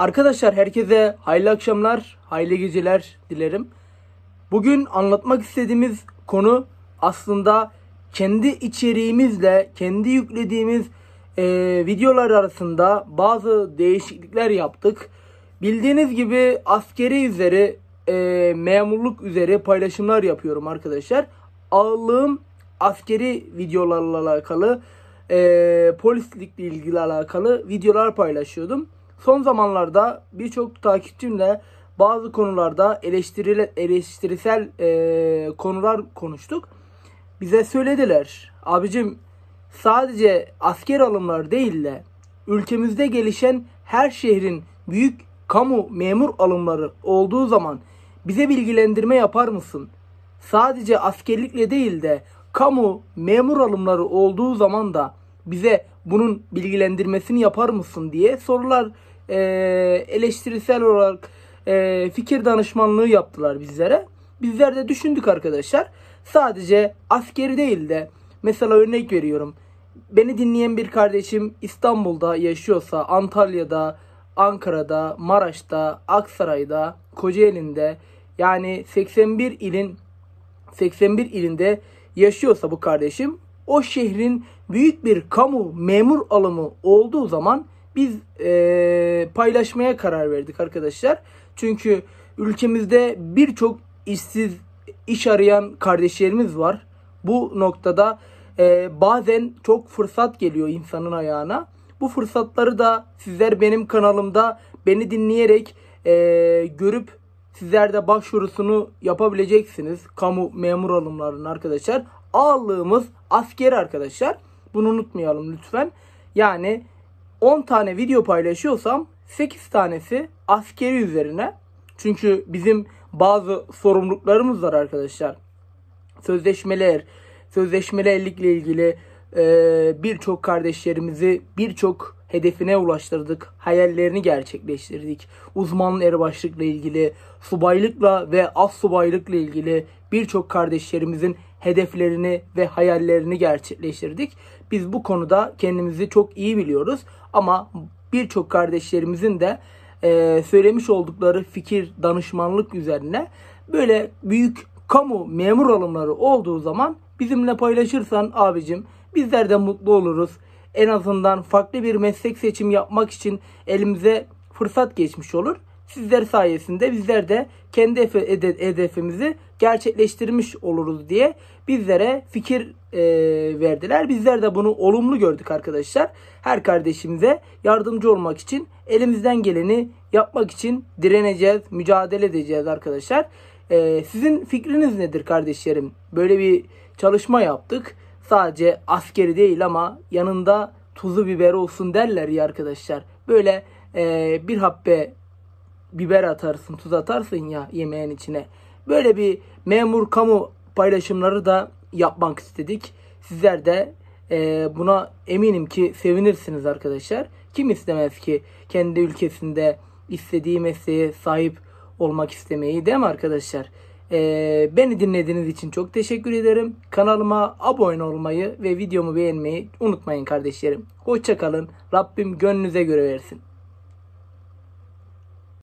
Arkadaşlar herkese hayırlı akşamlar, hayırlı geceler dilerim. Bugün anlatmak istediğimiz konu aslında kendi içeriğimizle, kendi yüklediğimiz e, videolar arasında bazı değişiklikler yaptık. Bildiğiniz gibi askeri üzeri, e, memurluk üzeri paylaşımlar yapıyorum arkadaşlar. Ağırlığım askeri videolarla alakalı, e, polislikle ilgili alakalı videolar paylaşıyordum. Son zamanlarda birçok takipçimle bazı konularda eleştiril, eleştirisel e, konular konuştuk. Bize söylediler. Abicim sadece asker alımlar değil de ülkemizde gelişen her şehrin büyük kamu memur alımları olduğu zaman bize bilgilendirme yapar mısın? Sadece askerlikle değil de kamu memur alımları olduğu zaman da bize bunun bilgilendirmesini yapar mısın diye sorular e, eleştirisel olarak e, fikir danışmanlığı yaptılar bizlere. Bizler de düşündük arkadaşlar. Sadece askeri değil de mesela örnek veriyorum. Beni dinleyen bir kardeşim İstanbul'da yaşıyorsa, Antalya'da, Ankara'da, Maraş'ta, Aksaray'da, Kocaeli'nde yani 81 ilin 81 ilinde yaşıyorsa bu kardeşim o şehrin büyük bir kamu memur alımı olduğu zaman biz e, paylaşmaya karar verdik arkadaşlar. Çünkü ülkemizde birçok işsiz iş arayan kardeşlerimiz var. Bu noktada e, bazen çok fırsat geliyor insanın ayağına. Bu fırsatları da sizler benim kanalımda beni dinleyerek e, görüp sizler de başvurusunu yapabileceksiniz. Kamu memur alımlarının arkadaşlar. Ağırlığımız asker arkadaşlar. Bunu unutmayalım lütfen. Yani 10 tane video paylaşıyorsam 8 tanesi askeri üzerine. Çünkü bizim bazı sorumluluklarımız var arkadaşlar. Sözleşmeler, sözleşmelerlikle ilgili e, birçok kardeşlerimizi birçok hedefine ulaştırdık, hayallerini gerçekleştirdik. Uzman erbaşlıkla ilgili, subaylıkla ve az subaylıkla ilgili birçok kardeşlerimizin hedeflerini ve hayallerini gerçekleştirdik. Biz bu konuda kendimizi çok iyi biliyoruz ama birçok kardeşlerimizin de e, söylemiş oldukları fikir danışmanlık üzerine böyle büyük kamu memur alımları olduğu zaman bizimle paylaşırsan abicim bizler de mutlu oluruz en azından farklı bir meslek seçim yapmak için elimize fırsat geçmiş olur. Sizler sayesinde bizler de kendi hedefimizi gerçekleştirmiş oluruz diye bizlere fikir e, verdiler. Bizler de bunu olumlu gördük arkadaşlar. Her kardeşimize yardımcı olmak için elimizden geleni yapmak için direneceğiz, mücadele edeceğiz arkadaşlar. E, sizin fikriniz nedir kardeşlerim? Böyle bir çalışma yaptık sadece askeri değil ama yanında tuzu biber olsun derler ya arkadaşlar. Böyle e, bir habbe biber atarsın, tuz atarsın ya yemeğin içine. Böyle bir memur kamu paylaşımları da yapmak istedik. Sizler de e, buna eminim ki sevinirsiniz arkadaşlar. Kim istemez ki kendi ülkesinde istediği mesleğe sahip olmak istemeyi değil mi arkadaşlar? Ee, beni dinlediğiniz için çok teşekkür ederim. Kanalıma abone olmayı ve videomu beğenmeyi unutmayın kardeşlerim. Hoşçakalın. Rabbim gönlünüze göre versin.